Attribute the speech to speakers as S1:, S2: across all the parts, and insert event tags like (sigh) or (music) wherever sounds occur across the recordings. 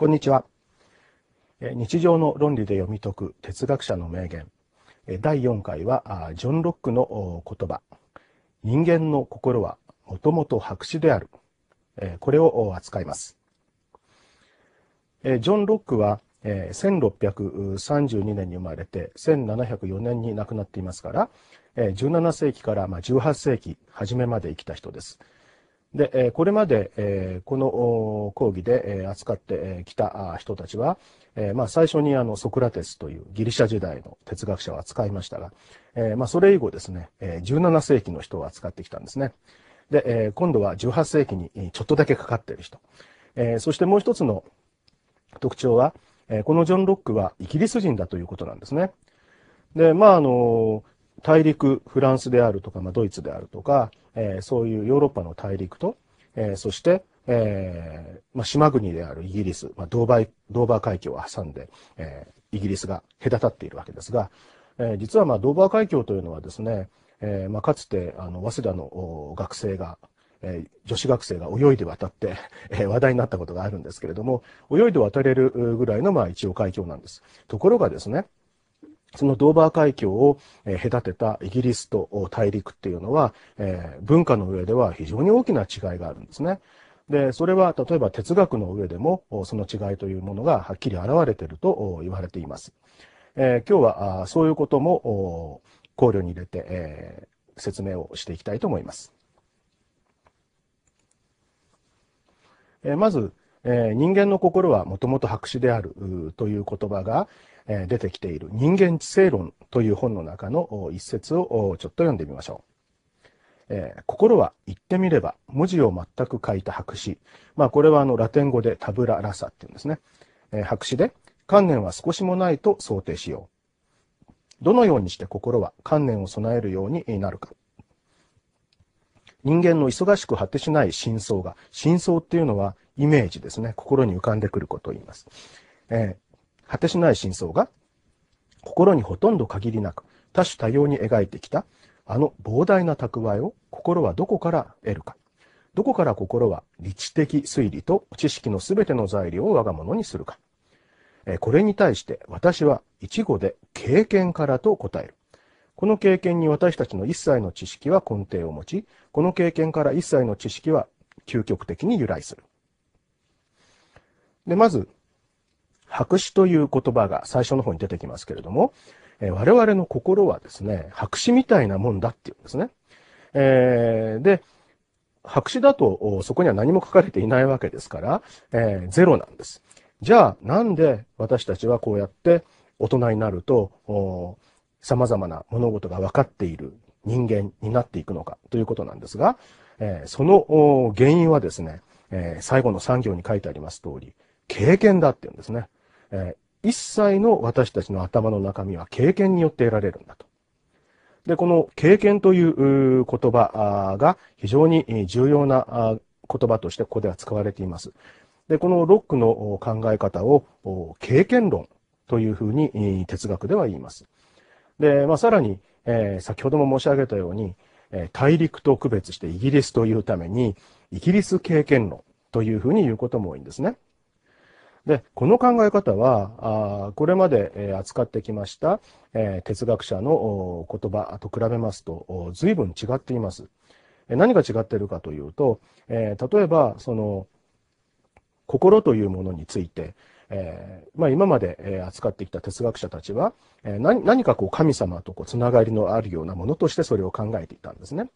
S1: こんにちは。日常の論理で読み解く哲学者の名言。第4回は、ジョン・ロックの言葉。人間の心はもともと白紙である。これを扱います。ジョン・ロックは、1632年に生まれて、1704年に亡くなっていますから、17世紀から18世紀初めまで生きた人です。で、えこれまで、えこの講義で、え扱ってきた人たちは、えまあ、最初にあのソクラテスというギリシャ時代の哲学者を扱いましたが、えまあ、それ以後ですね、え17世紀の人を扱ってきたんですね。で、え今度は18世紀にちょっとだけかかっている人。えそしてもう一つの特徴は、えこのジョン・ロックはイギリス人だということなんですね。で、まあ、あの、大陸、フランスであるとか、まあ、ドイツであるとか、えー、そういうヨーロッパの大陸と、えー、そして、えーまあ、島国であるイギリス、まあ、ドーバードーバー海峡を挟んで、えー、イギリスが隔たっているわけですが、えー、実はまあドーバー海峡というのはですね、えーまあ、かつてあの早稲田の学生が、えー、女子学生が泳いで渡って、(laughs) えー、話題になったことがあるんですけれども、泳いで渡れるぐらいのまあ一応海峡なんです。ところがですね、そのドーバー海峡を隔てたイギリスと大陸っていうのは、え文化の上では非常に大きな違いがあるんですね。で、それは例えば哲学の上でもその違いというものがはっきり現れていると言われています。え今日はそういうことも考慮に入れて、え説明をしていきたいと思います。えまず、え人間の心はもともと白紙であるという言葉が、え出てきている人間知性論という本の中の一節をちょっと読んでみましょう。えー、心は言ってみれば文字を全く書いた白紙。まあこれはあのラテン語でタブララサっていうんですね。えー、白紙で観念は少しもないと想定しよう。どのようにして心は観念を備えるようになるか。人間の忙しく果てしない真相が、真相っていうのはイメージですね。心に浮かんでくることを言います。えー果てしない真相が、心にほとんど限りなく多種多様に描いてきた、あの膨大な蓄えを心はどこから得るか。どこから心は理知的推理と知識の全ての材料を我が物にするか。これに対して私は一語で経験からと答える。この経験に私たちの一切の知識は根底を持ち、この経験から一切の知識は究極的に由来する。で、まず、白紙という言葉が最初の方に出てきますけれども、え我々の心はですね、白紙みたいなもんだっていうんですね。えー、で、白紙だとそこには何も書かれていないわけですから、えー、ゼロなんです。じゃあなんで私たちはこうやって大人になると様々な物事が分かっている人間になっていくのかということなんですが、えー、その原因はですね、えー、最後の産行に書いてあります通り、経験だっていうんですね。えー、一切の私たちの頭の中身は経験によって得られるんだと。で、この経験という言葉が非常に重要な言葉としてここでは使われています。で、このロックの考え方を経験論というふうに哲学では言います。で、まあ、さらに、えー、先ほども申し上げたように、えー、大陸と区別してイギリスというために、イギリス経験論というふうに言うことも多いんですね。で、この考え方は、あこれまで扱ってきました、え哲学者の言葉と比べますと、随分違っています。何が違っているかというと、え例えば、その、心というものについて、えー、まあ、今まで、え扱ってきた哲学者たちは、え何かこう神様とこうつながりのあるようなものとしてそれを考えていたんですね。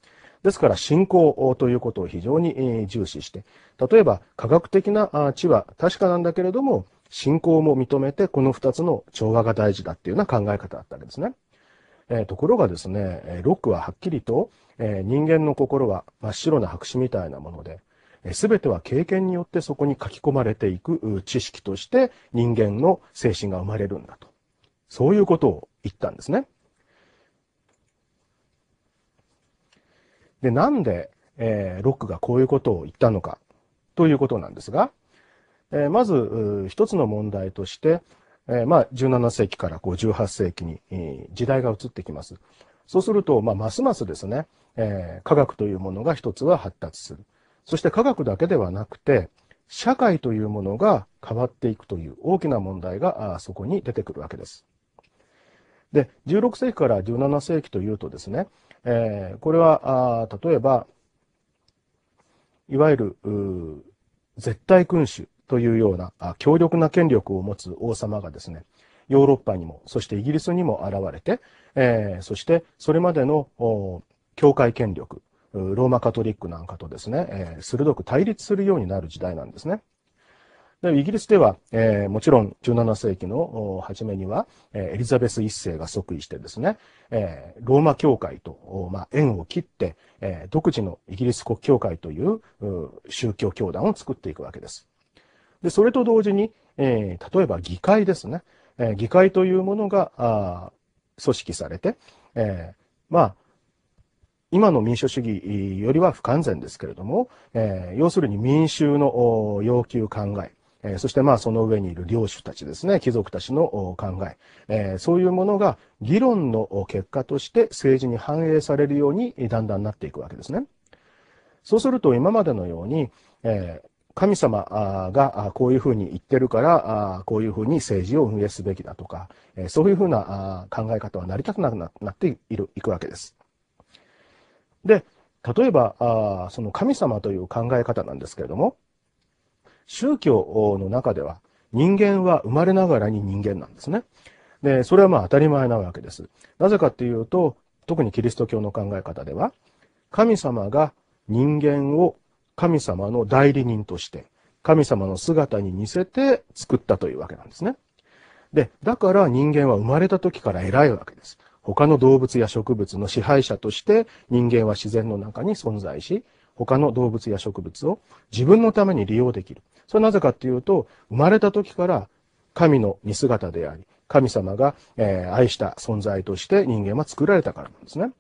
S1: ですから信仰ということを非常に重視して、例えば科学的な知は確かなんだけれども、信仰も認めて、この二つの調和が大事だっていうような考え方だったわけですね。ところがですね、ロックははっきりと、人間の心は真っ白な白紙みたいなもので、すべては経験によってそこに書き込まれていく知識として人間の精神が生まれるんだと。そういうことを言ったんですね。で、なんで、えー、ロックがこういうことを言ったのか、ということなんですが、えー、まず、一つの問題として、えー、まあ、17世紀からこう18世紀に、えー、時代が移ってきます。そうすると、まあ、ますますですね、えー、科学というものが一つは発達する。そして科学だけではなくて、社会というものが変わっていくという大きな問題があそこに出てくるわけです。で、16世紀から17世紀というとですね、えー、これは、あ例えば、いわゆる、絶対君主というような強力な権力を持つ王様がですね、ヨーロッパにも、そしてイギリスにも現れて、えー、そしてそれまでの教会権力、ローマカトリックなんかとですね、えー、鋭く対立するようになる時代なんですね。イギリスでは、えー、もちろん17世紀の初めには、えー、エリザベス一世が即位してですね、えー、ローマ教会と、まあ、縁を切って、え独自のイギリス国教会という宗教教団を作っていくわけです。で、それと同時に、え例えば議会ですね、え議会というものが組織されて、えまあ、今の民主主義よりは不完全ですけれども、えー、要するに民衆の要求考え、えそしてまあその上にいる領主たちですね、貴族たちの考ええそういうものが議論の結果として政治に反映されるようにだんだんなっていくわけですね。そうすると今までのように、え神様がこういうふうに言ってるから、こういうふうに政治を運営すべきだとか、そういうふうな考え方は成り立たなくなっているいくわけです。で、例えば、その神様という考え方なんですけれども、宗教の中では、人間は生まれながらに人間なんですね。で、それはまあ当たり前なわけです。なぜかっていうと、特にキリスト教の考え方では、神様が人間を神様の代理人として、神様の姿に似せて作ったというわけなんですね。で、だから人間は生まれた時から偉いわけです。他の動物や植物の支配者として人間は自然の中に存在し、他の動物や植物を自分のために利用できる。それはなぜかっていうと、生まれた時から神の似姿であり、神様が、え愛した存在として人間は作られたからなんですね。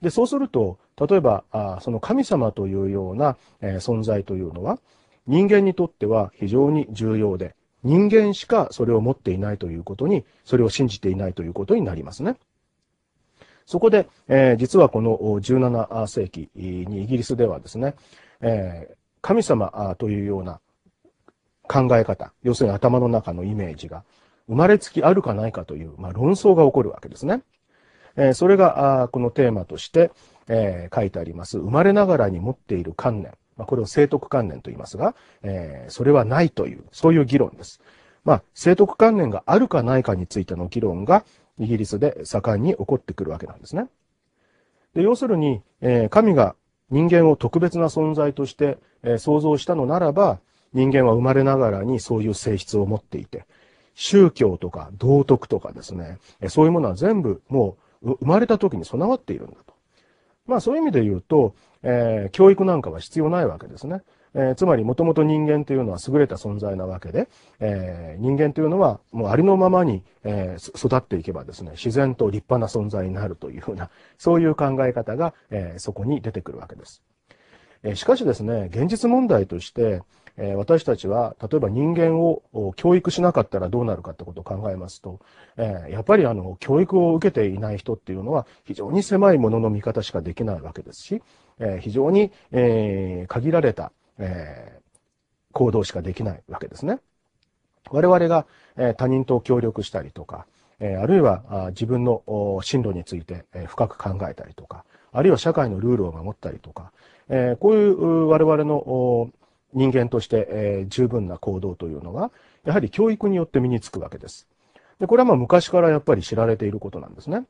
S1: で、そうすると、例えば、あその神様というような、え存在というのは、人間にとっては非常に重要で、人間しかそれを持っていないということに、それを信じていないということになりますね。そこで、えー、実はこの17世紀にイギリスではですね、えー、神様というような考え方、要するに頭の中のイメージが生まれつきあるかないかという、まあ、論争が起こるわけですね。えー、それがあこのテーマとして、えー、書いてあります。生まれながらに持っている観念。まあ、これを生徳観念と言いますが、えー、それはないという、そういう議論です。まあ、聖徳観念があるかないかについての議論がイギリスで盛んに起こってくるわけなんですね。で要するに、えー、神が人間を特別な存在として、え想像したのならば、人間は生まれながらにそういう性質を持っていて、宗教とか道徳とかですね、そういうものは全部もう生まれた時に備わっているんだと。まあそういう意味で言うと、えー、教育なんかは必要ないわけですね。えー、つまりもともと人間というのは優れた存在なわけで、えー、人間というのはもうありのままに、えー、育っていけばですね、自然と立派な存在になるというふうな、そういう考え方が、えそこに出てくるわけです。えしかしですね、現実問題として、え私たちは例えば人間を教育しなかったらどうなるかってことを考えますと、えやっぱりあの教育を受けていない人っていうのは非常に狭いものの見方しかできないわけですし、え非常に、え限られたえー、行動しかできないわけですね。我々が、え他人と協力したりとか、えあるいは自分の進路について、え深く考えたりとか、あるいは社会のルールを守ったりとか、えこういう我々の人間として、え十分な行動というのが、やはり教育によって身につくわけです。でこれはまあ昔からやっぱり知られていることなんですね。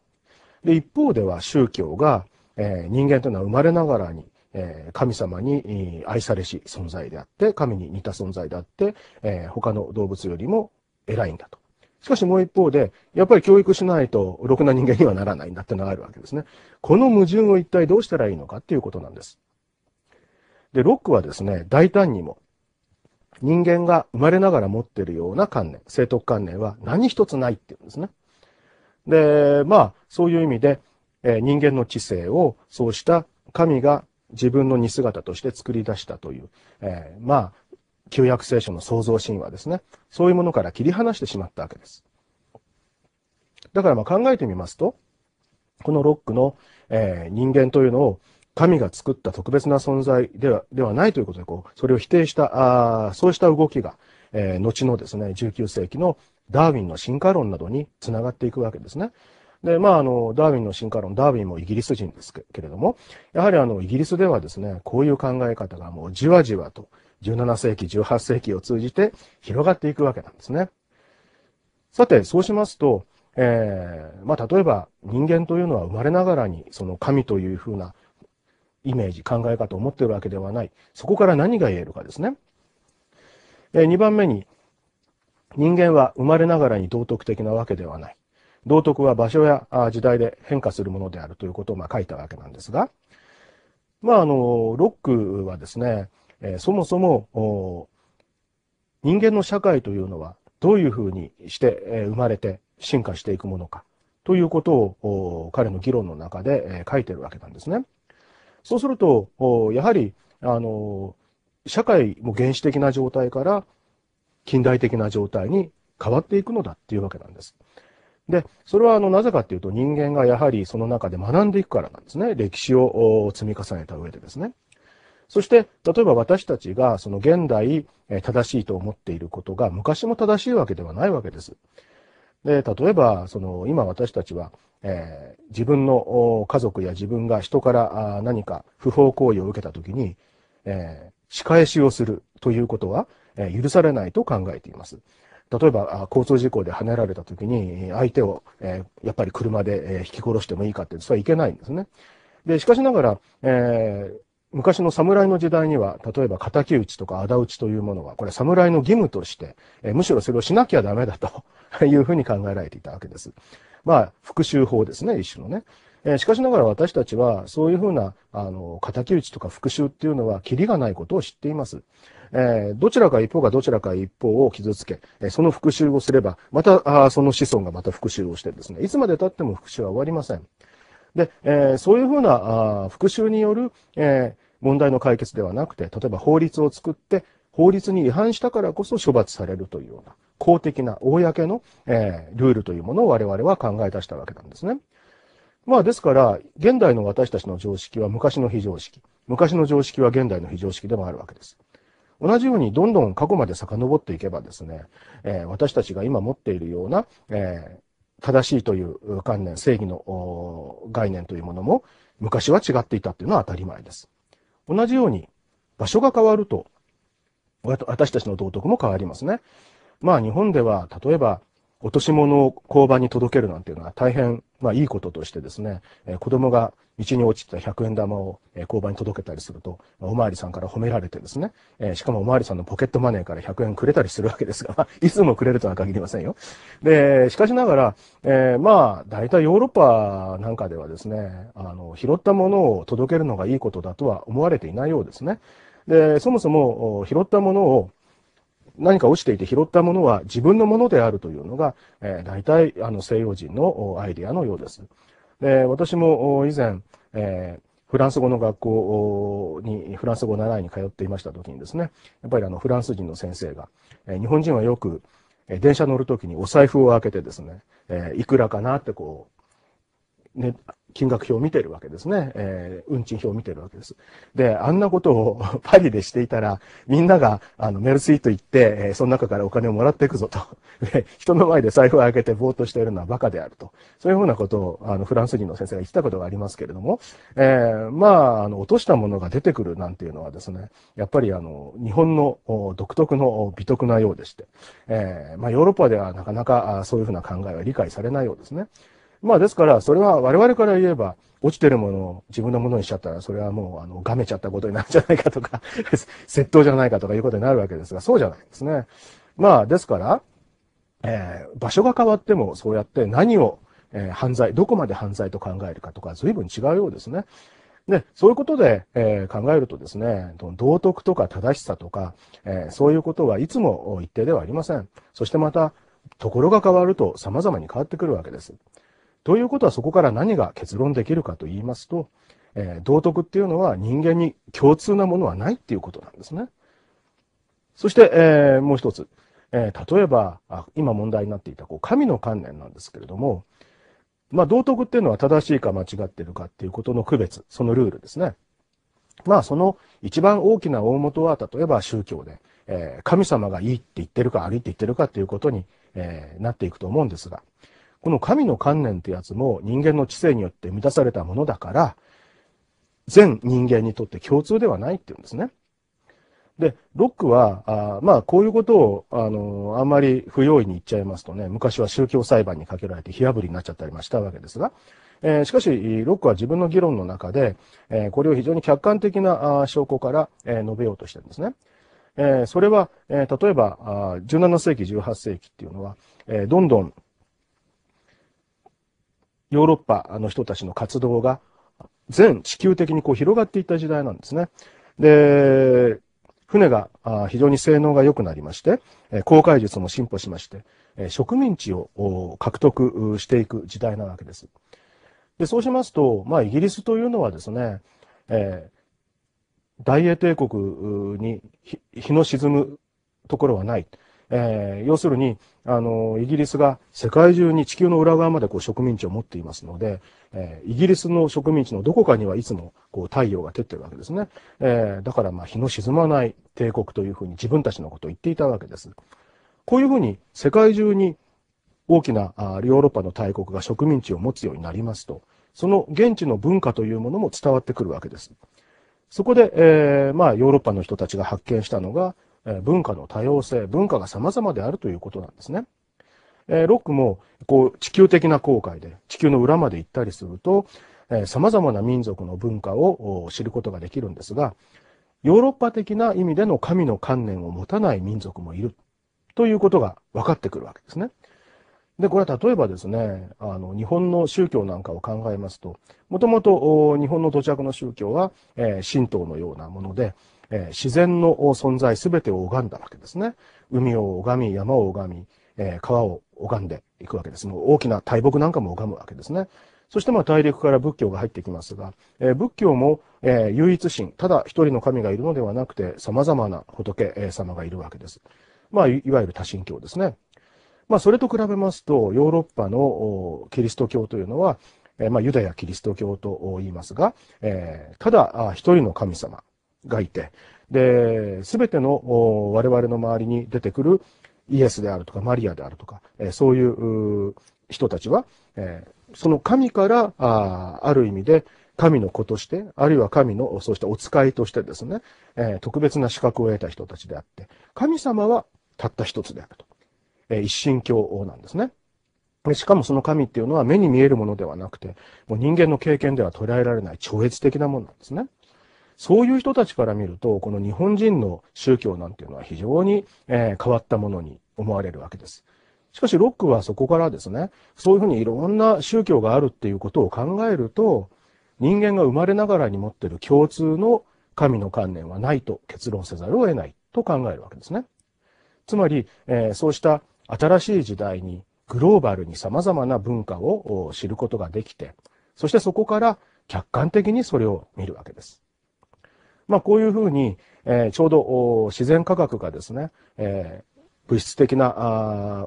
S1: で一方では宗教が、え人間というのは生まれながらにえー、神様に愛されし存在であって、神に似た存在であって、えー、他の動物よりも偉いんだと。しかしもう一方で、やっぱり教育しないと、ろくな人間にはならないんだってのがあるわけですね。この矛盾を一体どうしたらいいのかっていうことなんです。で、ロックはですね、大胆にも、人間が生まれながら持ってるような観念、正徳観念は何一つないっていうんですね。で、まあ、そういう意味で、えー、人間の知性を、そうした神が自分の似姿として作り出したという、えー、まあ、旧約聖書の創造神話ですね。そういうものから切り離してしまったわけです。だからまあ考えてみますと、このロックの、えー、人間というのを神が作った特別な存在ではではないということで、こう、それを否定した、あそうした動きが、えー、後のですね、19世紀のダーウィンの進化論などにつながっていくわけですね。で、まあ、あの、ダーウィンの進化論、ダーウィンもイギリス人ですけれども、やはりあの、イギリスではですね、こういう考え方がもうじわじわと、17世紀、18世紀を通じて広がっていくわけなんですね。さて、そうしますと、えー、まあ、例えば人間というのは生まれながらに、その神というふうなイメージ、考え方を持っているわけではない。そこから何が言えるかですね。えー、2番目に、人間は生まれながらに道徳的なわけではない。道徳は場所や時代で変化するものであるということをま書いたわけなんですが、まあ、あの、ロックはですね、そもそも人間の社会というのはどういうふうにして生まれて進化していくものかということを彼の議論の中で書いてるわけなんですね。そうすると、やはり、あの、社会も原始的な状態から近代的な状態に変わっていくのだっていうわけなんです。で、それはあの、なぜかっていうと人間がやはりその中で学んでいくからなんですね。歴史を積み重ねた上でですね。そして、例えば私たちがその現代正しいと思っていることが昔も正しいわけではないわけです。で、例えば、その今私たちは、えー、自分の家族や自分が人から何か不法行為を受けたときに、えー、仕返しをするということは、え許されないと考えています。例えば、交通事故で跳ねられた時に、相手を、えやっぱり車で引き殺してもいいかって、それはいけないんですね。で、しかしながら、えー、昔の侍の時代には、例えば敵討ちとか仇討ちというものは、これ侍の義務として、えむしろそれをしなきゃダメだと (laughs) いうふうに考えられていたわけです。まあ、復讐法ですね、一種のね。えしかしながら私たちは、そういうふうな、あの、敵討ちとか復讐っていうのは、キリがないことを知っています。えー、どちらか一方がどちらか一方を傷つけ、えその復讐をすれば、また、あその子孫がまた復讐をしてですね、いつまで経っても復讐は終わりません。で、えー、そういうふうなあ復讐による、えー、問題の解決ではなくて、例えば法律を作って、法律に違反したからこそ処罰されるというような、公的な、公の、えー、ルールというものを我々は考え出したわけなんですね。まあですから、現代の私たちの常識は昔の非常識。昔の常識は現代の非常識でもあるわけです。同じようにどんどん過去まで遡っていけばですね、えー、私たちが今持っているような、えー、正しいという観念、正義の概念というものも昔は違っていたというのは当たり前です。同じように場所が変わると、私たちの道徳も変わりますね。まあ日本では、例えば、落とし物を交番に届けるなんていうのは大変、まあ、いいこととしてですね、えー、子供が道に落ちた100円玉を、えー、交番に届けたりすると、まあ、おまわりさんから褒められてですね、えー、しかもおまわりさんのポケットマネーから100円くれたりするわけですが、いつもくれるとは限りませんよ。で、しかしながら、えー、まあ、大体ヨーロッパなんかではですね、あの、拾ったものを届けるのがいいことだとは思われていないようですね。で、そもそも拾ったものを何か落ちていて拾ったものは自分のものであるというのが、えー、大体あの西洋人のアイデアのようです。で私も以前、えーフランス語の学校に、フランス語習いに通っていました時にですね、やっぱりあのフランス人の先生が、え日本人はよく電車乗る時にお財布を開けてですね、えいくらかなってこうね、金額表を見てるわけですね。えー、運賃表を見てるわけです。で、あんなことを (laughs) パリでしていたら、みんなが、あの、メルイート行って、えー、その中からお金をもらっていくぞと。(laughs) で、人の前で財布を開けてぼーっとしているのはバカであると。そういうふうなことを、あの、フランス人の先生が言ってたことがありますけれども、えー、まあ、あの、落としたものが出てくるなんていうのはですね、やっぱりあの、日本の独特の美徳なようでして、えー、まあ、ヨーロッパではなかなかそういうふうな考えは理解されないようですね。まあですから、それは我々から言えば、落ちてるものを自分のものにしちゃったら、それはもう、あの、がめちゃったことになるんじゃないかとか (laughs) 窃盗じゃないかとかいうことになるわけですが、そうじゃないんですね。まあ、ですから、えー、場所が変わっても、そうやって何を、えー、犯罪、どこまで犯罪と考えるかとか、随分違うようですね。で、そういうことで、えー、考えるとですね、道徳とか正しさとか、えー、そういうことはいつも一定ではありません。そしてまた、ところが変わると様々に変わってくるわけです。ということはそこから何が結論できるかと言いますと、えー、道徳っていうのは人間に共通なものはないっていうことなんですね。そして、えー、もう一つ。えー、例えば、あ今問題になっていたこう神の観念なんですけれども、まあ、道徳っていうのは正しいか間違ってるかっていうことの区別、そのルールですね。まあ、その一番大きな大元は、例えば宗教で、えー、神様がいいって言ってるか悪いって言ってるかっていうことに、えー、なっていくと思うんですが、この神の観念ってやつも人間の知性によって満たされたものだから、全人間にとって共通ではないって言うんですね。で、ロックは、あまあ、こういうことを、あのー、あんまり不用意に言っちゃいますとね、昔は宗教裁判にかけられて火あぶりになっちゃったりもしたわけですが、えー、しかし、ロックは自分の議論の中で、えー、これを非常に客観的な証拠から、えー、述べようとしてるんですね。えー、それは、えー、例えばあ、17世紀、18世紀っていうのは、えー、どんどんヨーロッパの人たちの活動が全地球的にこう広がっていった時代なんですね。で、船が非常に性能が良くなりまして、航海術も進歩しまして、植民地を獲得していく時代なわけです。で、そうしますと、まあ、イギリスというのはですね、えー、大英帝国に日の沈むところはない。えー、要するに、あの、イギリスが世界中に地球の裏側までこう植民地を持っていますので、えー、イギリスの植民地のどこかにはいつもこう太陽が照ってるわけですね。えー、だからまあ日の沈まない帝国というふうに自分たちのことを言っていたわけです。こういうふうに世界中に大きなあヨーロッパの大国が植民地を持つようになりますと、その現地の文化というものも伝わってくるわけです。そこで、えー、まあ、ヨーロッパの人たちが発見したのが、文化の多様性、文化が様々であるということなんですね。えー、ロックもこう地球的な航海で地球の裏まで行ったりすると、えー、様々な民族の文化を知ることができるんですが、ヨーロッパ的な意味での神の観念を持たない民族もいるということが分かってくるわけですね。で、これは例えばですね、あの、日本の宗教なんかを考えますと、もともと日本の土着の宗教は、えー、神道のようなもので、えー、自然の存在すべてを拝んだわけですね。海を拝み、山を拝み、えー、川を拝んでいくわけです。もう大きな大木なんかも拝むわけですね。そしてまあ大陸から仏教が入ってきますが、えー、仏教も、えー、唯一神、ただ一人の神がいるのではなくて、様々な仏様がいるわけです。まあ、いわゆる多神教ですね。まあ、それと比べますと、ヨーロッパのキリスト教というのは、えー、まあ、ユダヤキリスト教と言いますが、えー、ただ一人の神様がいて、で、すべての我々の周りに出てくるイエスであるとかマリアであるとか、えそういう人たちは、えその神からあある意味で神の子として、あるいは神のそうしたお使いとしてですね、え特別な資格を得た人たちであって、神様はたった一つであると。え一神教なんですね。しかもその神っていうのは目に見えるものではなくて、もう人間の経験では捉えられない超越的なものなんですね。そういう人たちから見ると、この日本人の宗教なんていうのは非常に、え変わったものに思われるわけです。しかし、ロックはそこからですね、そういうふうにいろんな宗教があるっていうことを考えると、人間が生まれながらに持っている共通の神の観念はないと結論せざるを得ないと考えるわけですね。つまり、えー、そうした新しい時代にグローバルに様々な文化を知ることができて、そしてそこから客観的にそれを見るわけです。まあ、こういうふうに、えー、ちょうど自然科学がですね、えー、物質的な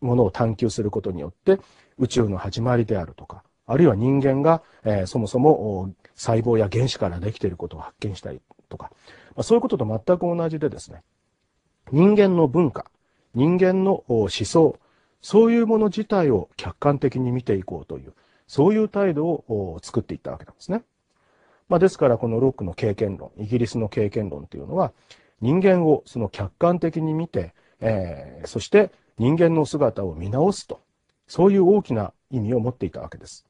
S1: ものを探求することによって宇宙の始まりであるとか、あるいは人間が、えー、そもそも細胞や原子からできていることを発見したりとか、まあ、そういうことと全く同じでですね、人間の文化、人間の思想、そういうもの自体を客観的に見ていこうという、そういう態度を作っていったわけなんですね。まあ、ですから、このロックの経験論、イギリスの経験論というのは、人間をその客観的に見て、えー、そして人間の姿を見直すと、そういう大きな意味を持っていたわけです。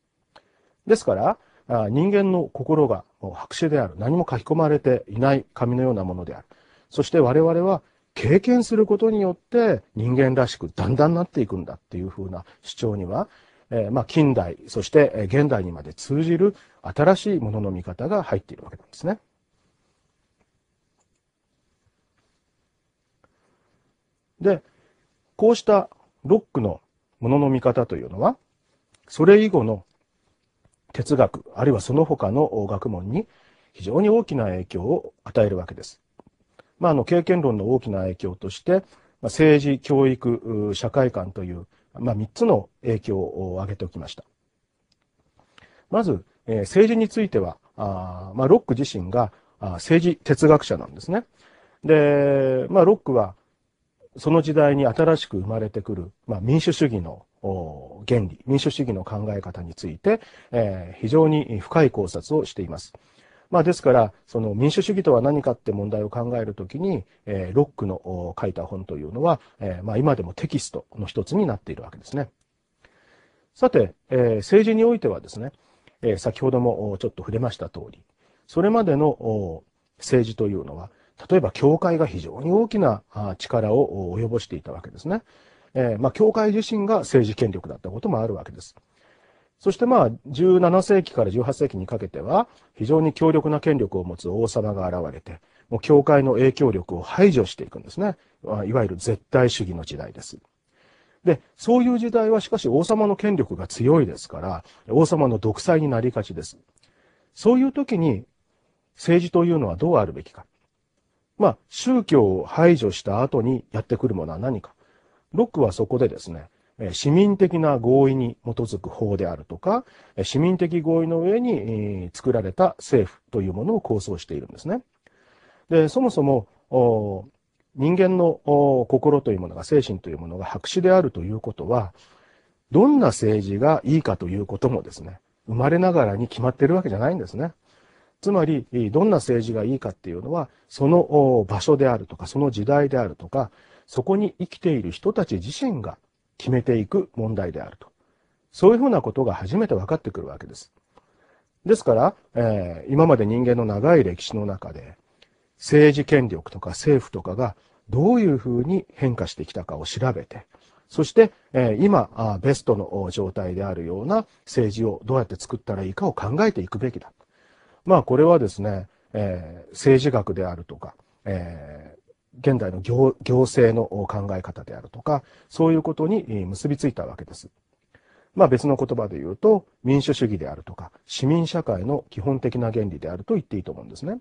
S1: ですから、人間の心がもう白紙である。何も書き込まれていない紙のようなものである。そして我々は経験することによって人間らしくだんだんなっていくんだっていうふうな主張には、えー、まあ、近代、そして現代にまで通じる新しいものの見方が入っているわけなんですね。で、こうしたロックのものの見方というのは、それ以後の哲学、あるいはその他の学問に非常に大きな影響を与えるわけです。まあ、あの、経験論の大きな影響として、まあ、政治、教育、社会観という、まあ、3つの影響を挙げておきました。まず、政治については、あまあ、ロック自身が政治哲学者なんですね。で、まあ、ロックは、その時代に新しく生まれてくる、まあ、民主主義の原理、民主主義の考え方について、えー、非常に深い考察をしています。まあ、ですから、その民主主義とは何かって問題を考えるときに、えー、ロックの書いた本というのは、えー、まあ、今でもテキストの一つになっているわけですね。さて、えー、政治においてはですね、え先ほどもちょっと触れました通り、それまでの政治というのは、例えば教会が非常に大きな力を及ぼしていたわけですね。えまあ、教会自身が政治権力だったこともあるわけです。そしてまあ、17世紀から18世紀にかけては、非常に強力な権力を持つ王様が現れて、もう教会の影響力を排除していくんですね。いわゆる絶対主義の時代です。で、そういう時代はしかし王様の権力が強いですから、王様の独裁になりがちです。そういう時に政治というのはどうあるべきか。まあ、宗教を排除した後にやってくるものは何か。ロックはそこでですね、市民的な合意に基づく法であるとか、市民的合意の上に作られた政府というものを構想しているんですね。で、そもそも、人間の心というものが、精神というものが白紙であるということは、どんな政治がいいかということもですね、生まれながらに決まっているわけじゃないんですね。つまり、どんな政治がいいかっていうのは、その場所であるとか、その時代であるとか、そこに生きている人たち自身が決めていく問題であると。そういうふうなことが初めて分かってくるわけです。ですから、えー、今まで人間の長い歴史の中で、政治権力とか政府とかがどういうふうに変化してきたかを調べて、そして、えー、今あ、ベストの状態であるような政治をどうやって作ったらいいかを考えていくべきだ。まあ、これはですね、えー、政治学であるとか、え現代の行政の考え方であるとか、そういうことに結びついたわけです。まあ別の言葉で言うと、民主主義であるとか、市民社会の基本的な原理であると言っていいと思うんですね。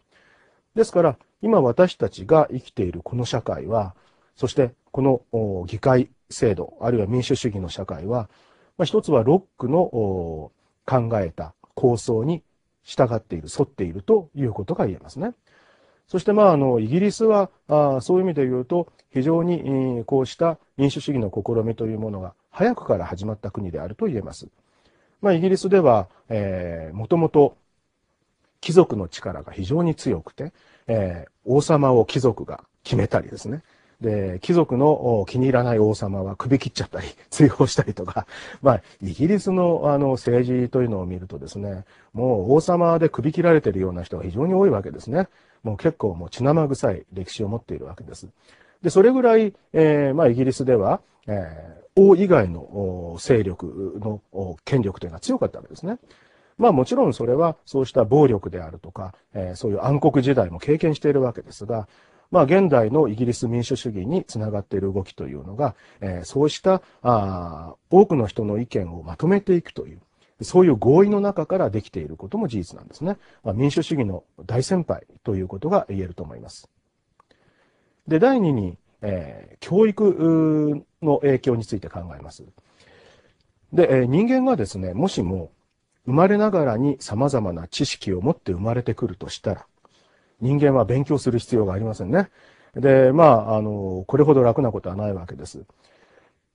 S1: ですから、今私たちが生きているこの社会は、そしてこの議会制度、あるいは民主主義の社会は、まあ、一つはロックの考えた構想に従っている、沿っているということが言えますね。そして、まあ、あの、イギリスは、あそういう意味で言うと、非常に、こうした民主主義の試みというものが早くから始まった国であると言えます。まあ、イギリスでは、えー、もともと貴族の力が非常に強くて、えー、王様を貴族が決めたりですね、で、貴族の気に入らない王様は首切っちゃったり、(laughs) 追放したりとか、(laughs) まあ、イギリスのあの政治というのを見るとですね、もう王様で首切られてるような人が非常に多いわけですね。もう結構もう血生臭い歴史を持っているわけです。で、それぐらい、えー、まあ、イギリスでは、えー、王以外の勢力の権力というのは強かったわけですね。まあもちろんそれはそうした暴力であるとか、えー、そういう暗黒時代も経験しているわけですが、まあ、現代のイギリス民主主義につながっている動きというのが、えー、そうしたあ多くの人の意見をまとめていくという、そういう合意の中からできていることも事実なんですね。まあ、民主主義の大先輩ということが言えると思います。で、第2に、えー、教育の影響について考えます。で、えー、人間がですね、もしも生まれながらに様々な知識を持って生まれてくるとしたら、人間は勉強する必要がありませんね。で、まあ、あの、これほど楽なことはないわけです。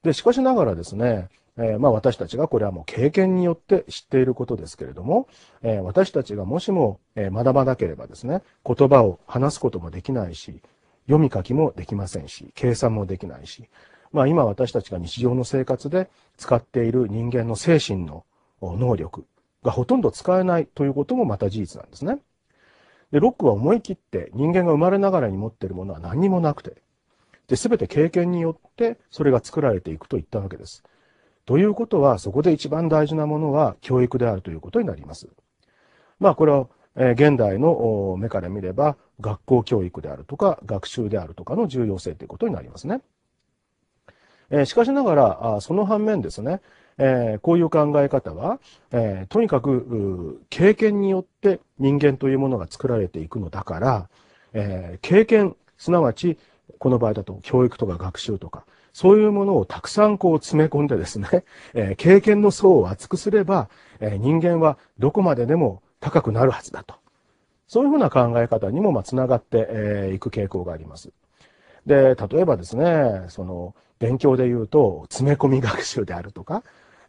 S1: で、しかしながらですね、えー、まあ私たちがこれはもう経験によって知っていることですけれども、えー、私たちがもしも、えー、学ばなければですね、言葉を話すこともできないし、読み書きもできませんし、計算もできないし、まあ今私たちが日常の生活で使っている人間の精神の能力がほとんど使えないということもまた事実なんですね。で、ロックは思い切って人間が生まれながらに持っているものは何にもなくて、で、すべて経験によってそれが作られていくと言ったわけです。ということは、そこで一番大事なものは教育であるということになります。まあ、これは、え現代の目から見れば、学校教育であるとか、学習であるとかの重要性ということになりますね。えしかしながら、その反面ですね、えー、こういう考え方は、えー、とにかく経験によって人間というものが作られていくのだから、えー、経験、すなわち、この場合だと教育とか学習とか、そういうものをたくさんこう詰め込んでですね、(laughs) え経験の層を厚くすれば、え人間はどこまででも高くなるはずだと。そういうふうな考え方にも、まあ、つながってい、えー、く傾向があります。で、例えばですね、その、勉強で言うと、詰め込み学習であるとか、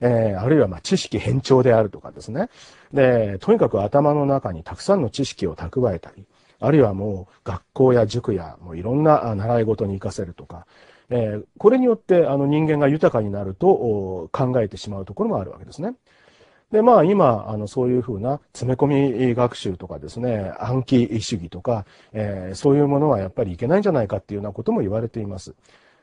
S1: えー、あるいはま知識偏重であるとかですね。で、とにかく頭の中にたくさんの知識を蓄えたり、あるいはもう学校や塾やもういろんな習い事に活かせるとか、えー、これによってあの人間が豊かになると考えてしまうところもあるわけですね。で、まあ今、あのそういうふうな詰め込み学習とかですね、暗記主義とか、えー、そういうものはやっぱりいけないんじゃないかっていうようなことも言われています。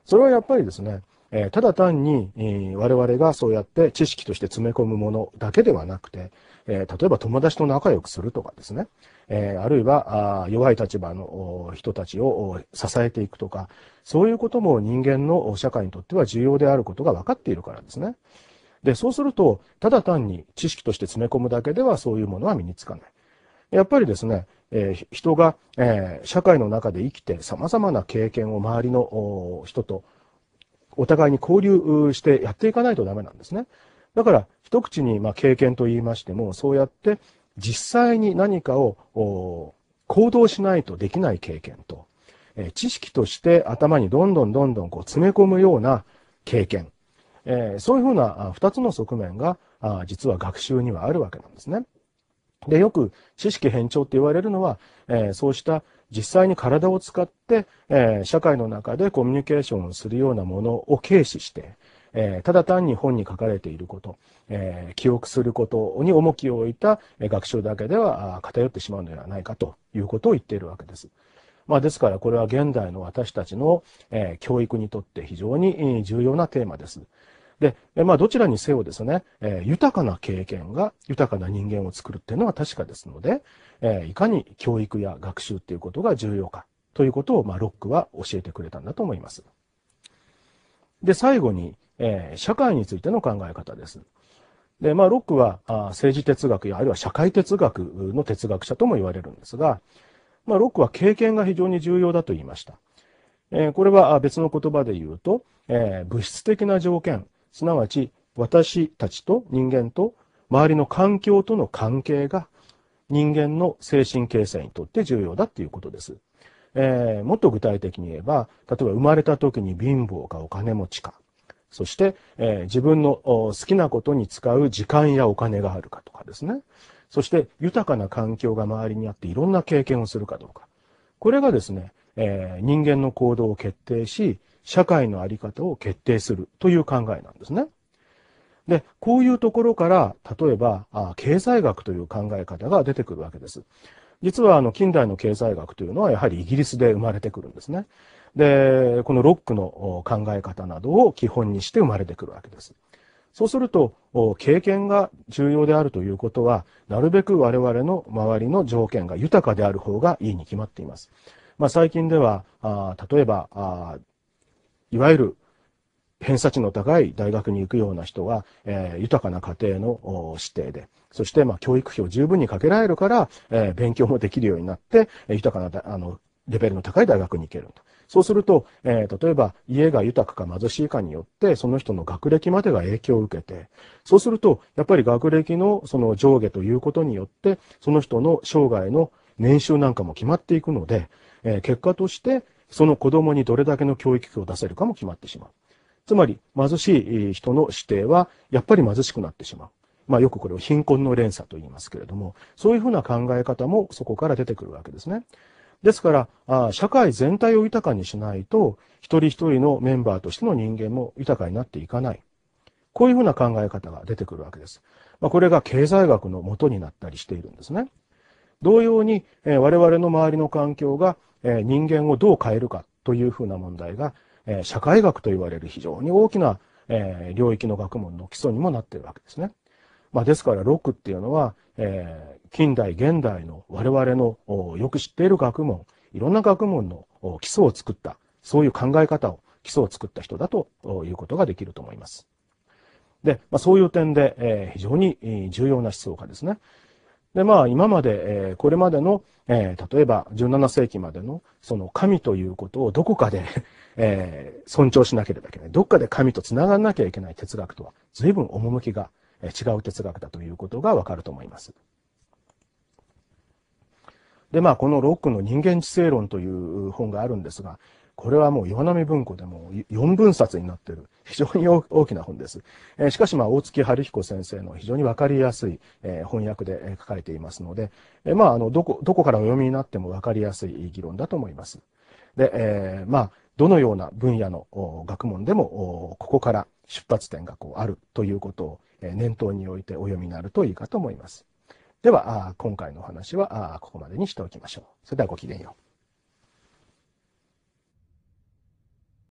S1: それはやっぱりですね、えー、ただ単に、えー、我々がそうやって知識として詰め込むものだけではなくて、えー、例えば友達と仲良くするとかですね、えあるいはあ弱い立場の人たちを支えていくとか、そういうことも人間の社会にとっては重要であることが分かっているからですね。で、そうすると、ただ単に知識として詰め込むだけではそういうものは身につかない。やっぱりですね、えー、人が、えー、社会の中で生きて様々な経験を周りの人とお互いに交流してやっていかないとダメなんですね。だから、一口に、ま経験と言いましても、そうやって実際に何かを行動しないとできない経験と、え知識として頭にどんどんどんどんこう詰め込むような経験、えそういうふうな二つの側面があ実は学習にはあるわけなんですね。で、よく知識偏重って言われるのは、えそうした実際に体を使って、えー、社会の中でコミュニケーションをするようなものを軽視して、えー、ただ単に本に書かれていること、えー、記憶することに重きを置いた学習だけでは偏ってしまうのではないかということを言っているわけです。まあ、ですからこれは現代の私たちの、え教育にとって非常に重要なテーマです。で、まあ、どちらにせよですね、えー、豊かな経験が豊かな人間を作るっていうのは確かですので、えー、いかに教育や学習っていうことが重要かということを、まあ、ロックは教えてくれたんだと思います。で、最後に、えー、社会についての考え方です。で、まあ、ロックは政治哲学やあるいは社会哲学の哲学者とも言われるんですが、まあ、ロックは経験が非常に重要だと言いました。えー、これは別の言葉で言うと、えー、物質的な条件、すなわち私たちと人間と周りの環境との関係が人間の精神形成にとって重要だっていうことです。えー、もっと具体的に言えば、例えば生まれた時に貧乏かお金持ちか、そして、えー、自分の好きなことに使う時間やお金があるかとかですね。そして豊かな環境が周りにあっていろんな経験をするかどうか。これがですね、えー、人間の行動を決定し、社会のあり方を決定するという考えなんですね。で、こういうところから、例えば、経済学という考え方が出てくるわけです。実は、あの、近代の経済学というのは、やはりイギリスで生まれてくるんですね。で、このロックの考え方などを基本にして生まれてくるわけです。そうすると、経験が重要であるということは、なるべく我々の周りの条件が豊かである方がいいに決まっています。まあ、最近では、あ例えばあいわゆる偏差値の高い大学に行くような人は、えー、豊かな家庭の指定で、そして、まあ、教育費を十分にかけられるから、えー、勉強もできるようになって、えー、豊かな、あの、レベルの高い大学に行けると。そうすると、えー、例えば家が豊かか貧しいかによって、その人の学歴までが影響を受けて、そうすると、やっぱり学歴のその上下ということによって、その人の生涯の年収なんかも決まっていくので、えー、結果として、その子供にどれだけの教育費を出せるかも決まってしまう。つまり、貧しい人の指定は、やっぱり貧しくなってしまう。まあよくこれを貧困の連鎖と言いますけれども、そういうふうな考え方もそこから出てくるわけですね。ですから、社会全体を豊かにしないと、一人一人のメンバーとしての人間も豊かになっていかない。こういうふうな考え方が出てくるわけです。まあ、これが経済学の元になったりしているんですね。同様に、え我々の周りの環境が、え人間をどう変えるかというふうな問題が、え社会学と言われる非常に大きな、え領域の学問の基礎にもなっているわけですね。まあ、ですから、ロックっていうのは、え近代、現代の我々のよく知っている学問、いろんな学問の基礎を作った、そういう考え方を、基礎を作った人だということができると思います。で、まあ、そういう点で、え非常に重要な思想家ですね。で、まあ、今まで、えこれまでの、え例えば17世紀までの、その神ということをどこかで (laughs) え尊重しなければいけない。どっかで神と繋がらなきゃいけない哲学とは、随分趣が違う哲学だということがわかると思います。で、まあ、このロックの人間知性論という本があるんですが、これはもう岩波文庫でも4分冊になっている非常に大きな本です。えー、しかし、まあ、大月春彦先生の非常にわかりやすい、えー、翻訳で、え書かれていますので、えー、まあ、あの、どこ、どこからお読みになってもわかりやすい議論だと思います。で、えー、まあ、どのような分野の学問でも、ここから出発点がこうあるということを念頭においてお読みになるといいかと思います。では、今回のお話はここまでにしておきましょう。それではごきげんよう。